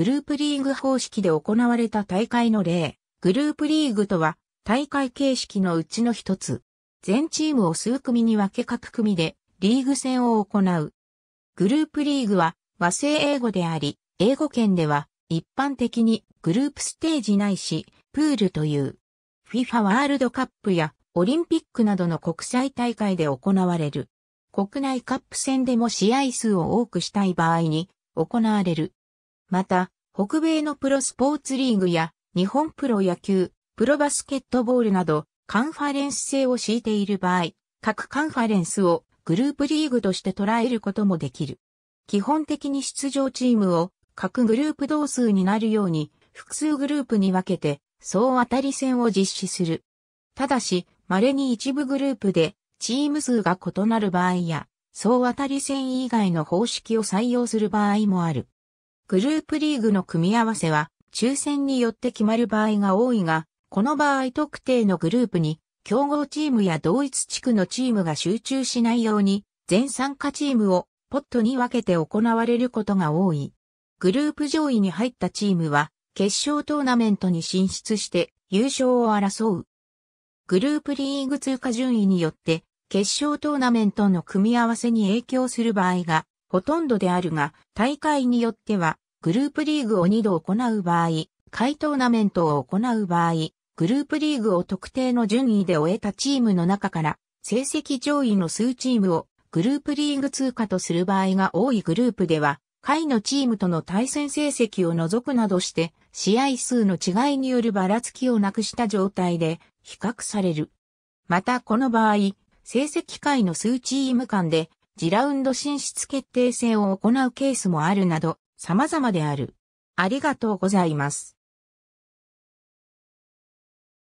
グループリーグ方式で行われた大会の例、グループリーグとは大会形式のうちの一つ。全チームを数組に分け各組でリーグ戦を行う。グループリーグは和製英語であり、英語圏では一般的にグループステージないし、プールという。FIFA ワールドカップやオリンピックなどの国際大会で行われる。国内カップ戦でも試合数を多くしたい場合に行われる。また、北米のプロスポーツリーグや日本プロ野球、プロバスケットボールなどカンファレンス制を敷いている場合、各カンファレンスをグループリーグとして捉えることもできる。基本的に出場チームを各グループ同数になるように複数グループに分けて総当たり戦を実施する。ただし、稀に一部グループでチーム数が異なる場合や、総当たり戦以外の方式を採用する場合もある。グループリーグの組み合わせは、抽選によって決まる場合が多いが、この場合特定のグループに、競合チームや同一地区のチームが集中しないように、全参加チームをポットに分けて行われることが多い。グループ上位に入ったチームは、決勝トーナメントに進出して優勝を争う。グループリーグ通過順位によって、決勝トーナメントの組み合わせに影響する場合がほとんどであるが、大会によっては、グループリーグを2度行う場合、回トーナメントを行う場合、グループリーグを特定の順位で終えたチームの中から、成績上位の数チームをグループリーグ通過とする場合が多いグループでは、下位のチームとの対戦成績を除くなどして、試合数の違いによるばらつきをなくした状態で比較される。またこの場合、成績下位の数チーム間で次ラウンド進出決定戦を行うケースもあるなど、様々である。ありがとうございます。